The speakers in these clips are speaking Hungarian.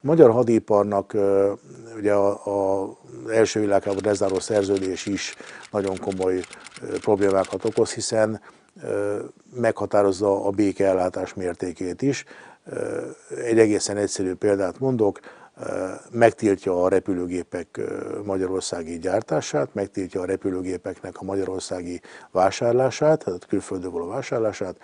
magyar hadiparnak ugye az első világháború lezáró szerződés is nagyon komoly problémákat okoz, hiszen meghatározza a békeellátás mértékét is. Egy egészen egyszerű példát mondok, megtiltja a repülőgépek magyarországi gyártását, megtiltja a repülőgépeknek a magyarországi vásárlását, tehát külföldön való vásárlását,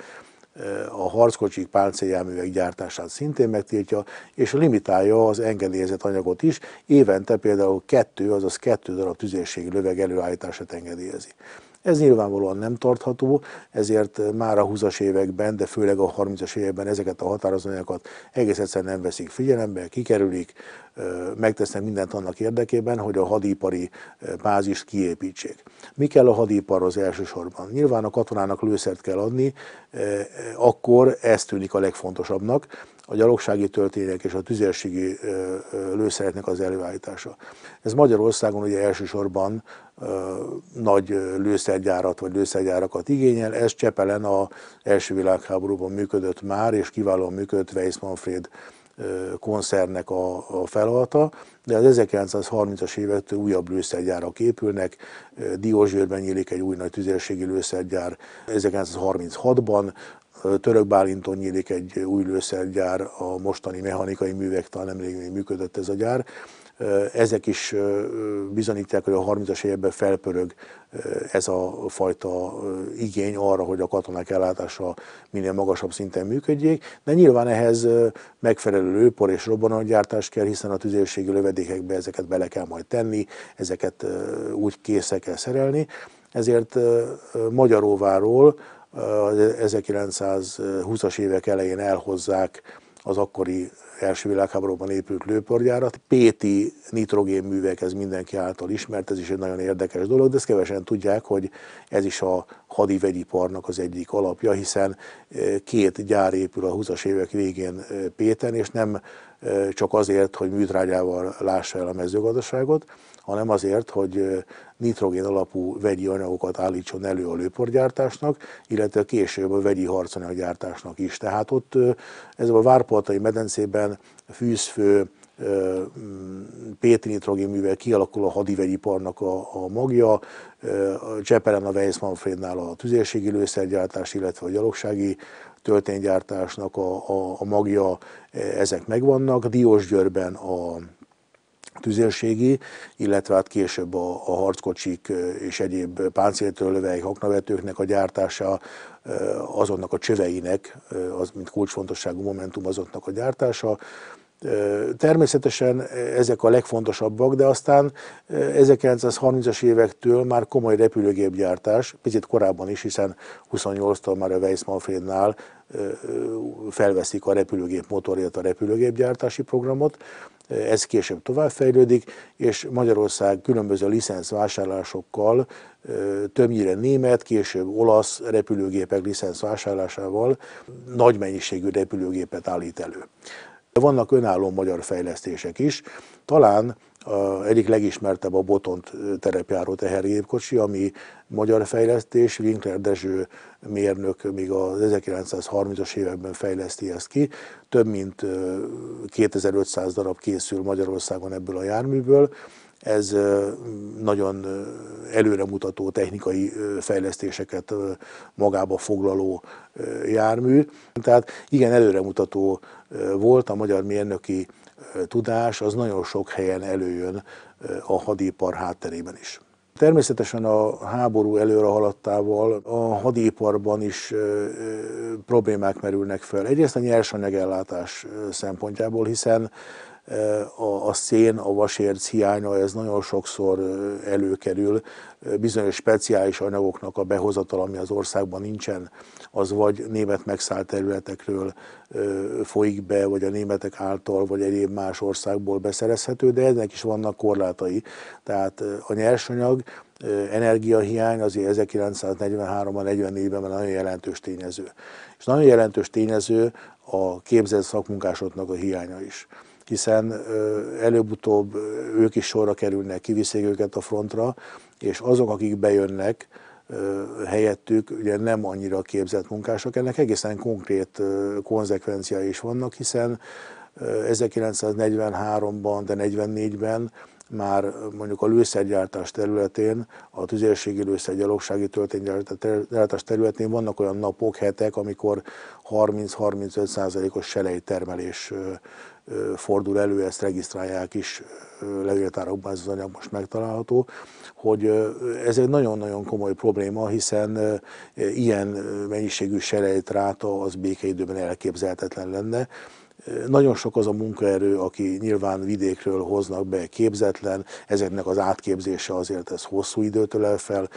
a harckocsik páncéljárművek gyártását szintén megtiltja, és limitálja az engedélyezett anyagot is. Évente például kettő, azaz kettő darab tüzérségi löveg előállítását engedélyezi. Ez nyilvánvalóan nem tartható, ezért már a 20-as években, de főleg a 30-as években ezeket a határozatokat egész egyszerűen nem veszik figyelembe, kikerülik, megtesznek mindent annak érdekében, hogy a hadipari bázist kiépítsék. Mi kell a hadiparhoz elsősorban? Nyilván a katonának lőszert kell adni, akkor ez tűnik a legfontosabbnak, a gyalogsági töltények és a tüzérségi lőszereknek az előállítása. Ez Magyarországon ugye elsősorban nagy lőszergyárat vagy lőszergyárakat igényel, ez Csepelen a első világháborúban működött már, és kiválóan működött Weiss Manfred koncernek a, a feladata, de az 1930-as évektől újabb lőszergyárak épülnek, Diózsőrben nyílik egy új nagy tüzérségi lőszergyár 1936-ban, Török Bálinton nyílik egy új lőszergyár, a mostani mechanikai művektől nemrég még működött ez a gyár. Ezek is bizonyítják, hogy a 30-as években felpörög ez a fajta igény arra, hogy a katonák ellátása minél magasabb szinten működjék, de nyilván ehhez megfelelő lőpor és robbanógyártás kell, hiszen a tüzérségi lövedékekbe ezeket bele kell majd tenni, ezeket úgy készre kell szerelni, ezért Magyaróváról 1920-as évek elején elhozzák az akkori első világháborúban épült lőporgyárat. Péti nitrogénművek, ez mindenki által ismert, ez is egy nagyon érdekes dolog, de ezt kevesen tudják, hogy ez is a hadivegyiparnak az egyik alapja, hiszen eh, két gyár épül a 20-as évek végén eh, Péten, és nem csak azért, hogy műtrágyával lássa el a mezőgazdaságot, hanem azért, hogy nitrogén alapú vegyi anyagokat állítson elő a lőporgyártásnak, illetve később a vegyi harcanyaggyártásnak is. Tehát ott ez a várpoltai medencében fűzfő, művel kialakul a hadiveriparnak a, a magja, Cseperen a Weiss Manfrednál a tüzérségi lőszergyártás, illetve a gyalogsági tölténygyártásnak a, a, a magja, ezek megvannak. Diósgyőrben a tüzérségi, illetve hát később a, a harckocsik és egyéb páncéltől löveik, haknavetőknek a gyártása, azonnak a csöveinek, az mint kulcsfontosságú momentum azoknak a gyártása, Természetesen ezek a legfontosabbak, de aztán 1930-as évektől már komoly repülőgépgyártás, picit korábban is, hiszen 28-tól már a Weissmanfrédnál felveszik a repülőgép motorját, a repülőgépgyártási programot, ez később továbbfejlődik, és Magyarország különböző licenc vásárlásokkal, többnyire német, később olasz repülőgépek licenc vásárlásával nagy mennyiségű repülőgépet állít elő. Vannak önálló magyar fejlesztések is, talán egyik legismertebb a Botont terepjáró tehergépkocsi, ami magyar fejlesztés, Winkler Dezső mérnök még az 1930-as években fejleszti ezt ki. Több mint 2500 darab készül Magyarországon ebből a járműből, ez nagyon előremutató technikai fejlesztéseket magába foglaló jármű. Tehát igen, előremutató volt a magyar mérnöki tudás, az nagyon sok helyen előjön a hadipar hátterében is. Természetesen a háború előre haladtával a hadiparban is problémák merülnek fel. Egyrészt a nyersanyagellátás szempontjából, hiszen a szén, a vasérc hiánya, ez nagyon sokszor előkerül. Bizonyos speciális anyagoknak a behozatal, ami az országban nincsen, az vagy német megszállt területekről folyik be, vagy a németek által, vagy egyéb más országból beszerezhető, de ennek is vannak korlátai. Tehát a nyersanyag, energiahiány azért 1943-ban, 44-ben már nagyon jelentős tényező. És nagyon jelentős tényező a képzett szakmunkásoknak a hiánya is hiszen előbb-utóbb ők is sorra kerülnek, kiviszik őket a frontra, és azok, akik bejönnek, helyettük ugye nem annyira képzett munkások. Ennek egészen konkrét konzekvenciái is vannak, hiszen 1943-ban, de 44-ben már mondjuk a lőszergyártás területén, a tüzérségi lőszergyalogsági gyalogsági területén vannak olyan napok, hetek, amikor 30-35 százalékos selejtermelés fordul elő, ezt regisztrálják is, levéltárakban ez az anyag most megtalálható, hogy ez egy nagyon-nagyon komoly probléma, hiszen ilyen mennyiségű ráta az békeidőben elképzelhetetlen lenne. Nagyon sok az a munkaerő, aki nyilván vidékről hoznak be képzetlen, ezeknek az átképzése azért ez hosszú időtől el fel,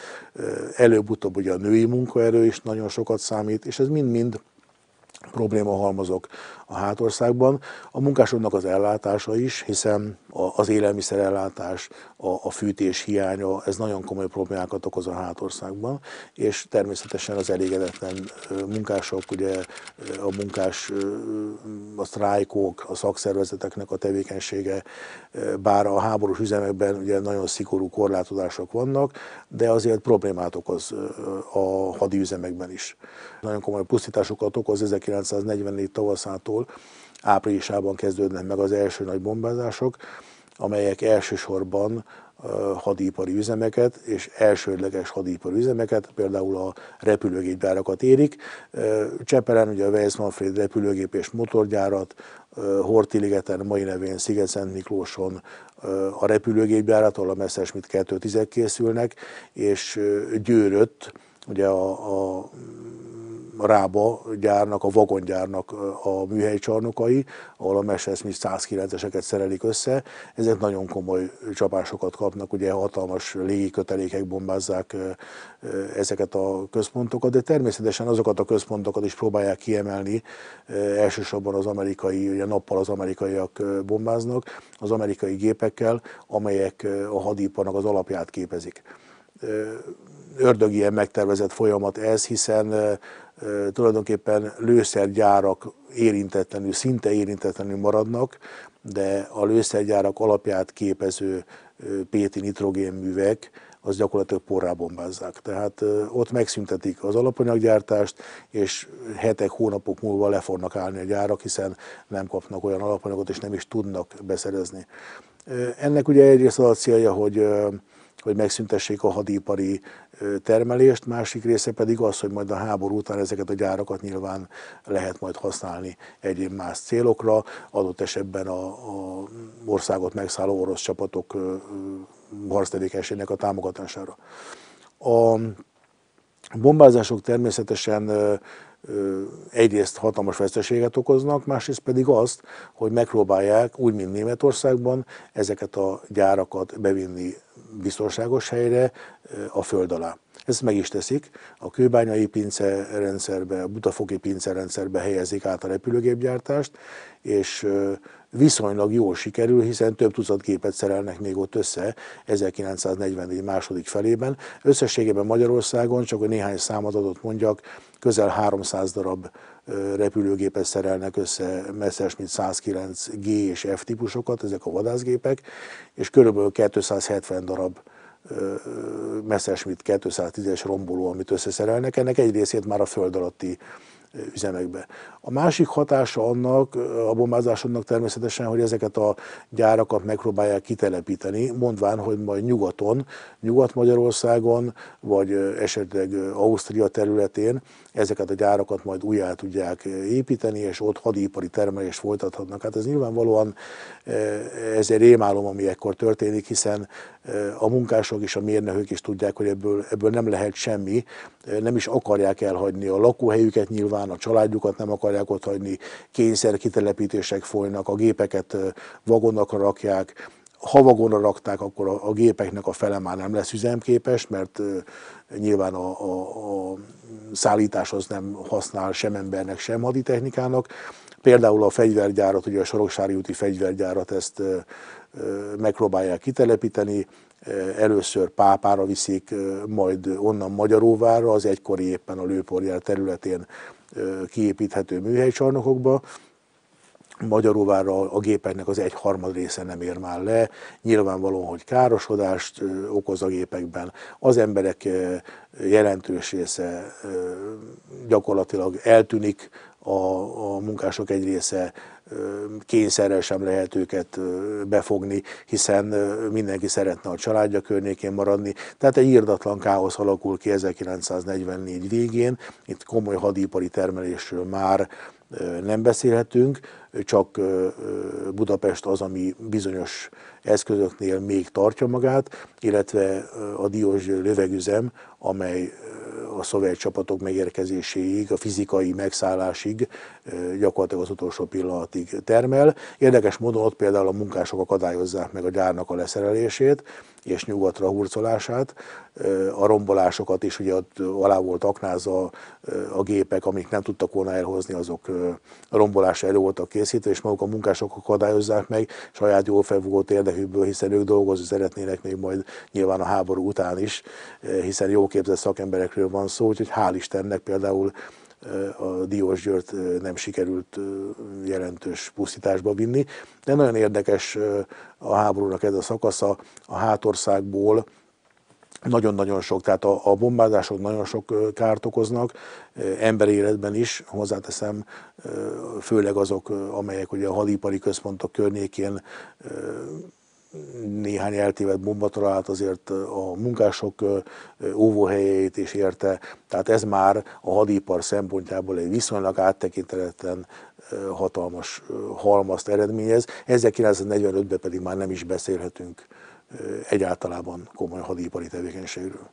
előbb-utóbb ugye a női munkaerő is nagyon sokat számít, és ez mind-mind problémahalmazok a hátországban. A munkásoknak az ellátása is, hiszen az élelmiszerellátás, a, a fűtés hiánya, ez nagyon komoly problémákat okoz a hátországban, és természetesen az elégedetlen munkások, ugye a munkás, a sztrájkok, a szakszervezeteknek a tevékenysége, bár a háborús üzemekben ugye nagyon szigorú korlátozások vannak, de azért problémát okoz a hadi üzemekben is. Nagyon komoly pusztításokat okoz 1944 tavaszától, áprilisában kezdődnek meg az első nagy bombázások, amelyek elsősorban hadipari üzemeket és elsődleges hadipari üzemeket, például a repülőgépgyárakat érik. Csepelen ugye a Weiss Manfred repülőgép és motorgyárat, Hortiligeten, mai nevén Sziget-Szent Miklóson a repülőgépgyárat, ahol a Messerschmitt 210 készülnek, és Győrött, ugye a, a Rába gyárnak, a vagongyárnak a műhelycsarnokai, ahol a Messerschmitt 109-eseket szerelik össze. Ezek nagyon komoly csapásokat kapnak, ugye hatalmas légikötelékek bombázzák ezeket a központokat, de természetesen azokat a központokat is próbálják kiemelni, elsősorban az amerikai, ugye nappal az amerikaiak bombáznak, az amerikai gépekkel, amelyek a hadiparnak az alapját képezik ördög ilyen megtervezett folyamat ez, hiszen tulajdonképpen lőszergyárak érintetlenül, szinte érintetlenül maradnak, de a lőszergyárak alapját képező péti nitrogénművek, az gyakorlatilag porrá bombázzák. Tehát ott megszüntetik az alapanyaggyártást, és hetek, hónapok múlva le fognak állni a gyárak, hiszen nem kapnak olyan alapanyagot, és nem is tudnak beszerezni. Ennek ugye egyrészt az a célja, hogy hogy megszüntessék a hadipari termelést, másik része pedig az, hogy majd a háború után ezeket a gyárakat nyilván lehet majd használni egyéb más célokra, adott esetben a, a országot megszálló orosz csapatok harctevékenységnek a támogatására. A a bombázások természetesen egyrészt hatalmas veszteséget okoznak, másrészt pedig azt, hogy megpróbálják, úgy, mint Németországban, ezeket a gyárakat bevinni biztonságos helyre a föld alá. Ezt meg is teszik, a kőbányai rendszerbe, a butafoki rendszerbe helyezik át a repülőgépgyártást, és viszonylag jól sikerül, hiszen több tucat gépet szerelnek még ott össze 1944 második felében. Összességében Magyarországon, csak hogy néhány számot adott mondjak, közel 300 darab repülőgépet szerelnek össze Messerschmitt 109 G és F típusokat, ezek a vadászgépek, és körülbelül 270 darab Messerschmitt 210-es romboló, amit összeszerelnek. Ennek egy részét már a föld alatti üzemekbe. A másik hatása annak, a bombázásnak természetesen, hogy ezeket a gyárakat megpróbálják kitelepíteni, mondván, hogy majd nyugaton, Nyugat-Magyarországon, vagy esetleg Ausztria területén ezeket a gyárakat majd újjá tudják építeni, és ott hadipari termelés folytathatnak. Hát ez nyilvánvalóan ez egy rémálom, ami ekkor történik, hiszen a munkások és a mérnökök is tudják, hogy ebből, ebből nem lehet semmi, nem is akarják elhagyni a lakóhelyüket nyilván, a családjukat nem akarják ott hagyni, kényszer kitelepítések folynak, a gépeket vagonakra rakják, ha vagonra rakták, akkor a, a gépeknek a fele már nem lesz üzemképes, mert nyilván a, a, a szállítás az nem használ sem embernek, sem haditechnikának. Például a fegyvergyárat, ugye a Soroksári úti fegyvergyárat, ezt megpróbálják kitelepíteni, először Pápára viszik, majd onnan Magyaróvára, az egykori éppen a Lőporjár területén kiépíthető műhelycsarnokokba, Magyaróvára a gépeknek az egy harmad része nem ér már le, nyilvánvalóan, hogy károsodást okoz a gépekben. Az emberek jelentős része gyakorlatilag eltűnik, a, a munkások egy része kényszerrel sem lehet őket befogni, hiszen mindenki szeretne a családja környékén maradni. Tehát egy írdatlan káosz alakul ki 1944 végén, itt komoly hadipari termelésről már nem beszélhetünk, csak Budapest az, ami bizonyos eszközöknél még tartja magát, illetve a Diós lövegüzem, amely a szovjet csapatok megérkezéséig, a fizikai megszállásig gyakorlatilag az utolsó pillanatig termel. Érdekes módon ott például a munkások akadályozzák meg a gyárnak a leszerelését és nyugatra hurcolását, a rombolásokat is, ugye ott alá volt aknázva a gépek, amik nem tudtak volna elhozni, azok rombolásra elő voltak készítve, és maguk a munkások akadályozzák meg, saját jól volt érdekükből, hiszen ők dolgozni szeretnének még majd nyilván a háború után is, hiszen jó képzett szakemberekről van szó, úgyhogy hál' Istennek például a Diós Győrt nem sikerült jelentős pusztításba vinni. De nagyon érdekes a háborúnak ez a szakasza, a hátországból nagyon-nagyon sok, tehát a, a bombázások nagyon sok kárt okoznak, emberi életben is, hozzáteszem, főleg azok, amelyek ugye a hadipari központok környékén néhány eltévedt bomba talált azért a munkások óvóhelyeit is érte, tehát ez már a hadipar szempontjából egy viszonylag áttekintetlen hatalmas halmazt eredményez. 1945-ben pedig már nem is beszélhetünk egyáltalában komoly hadipari tevékenységről.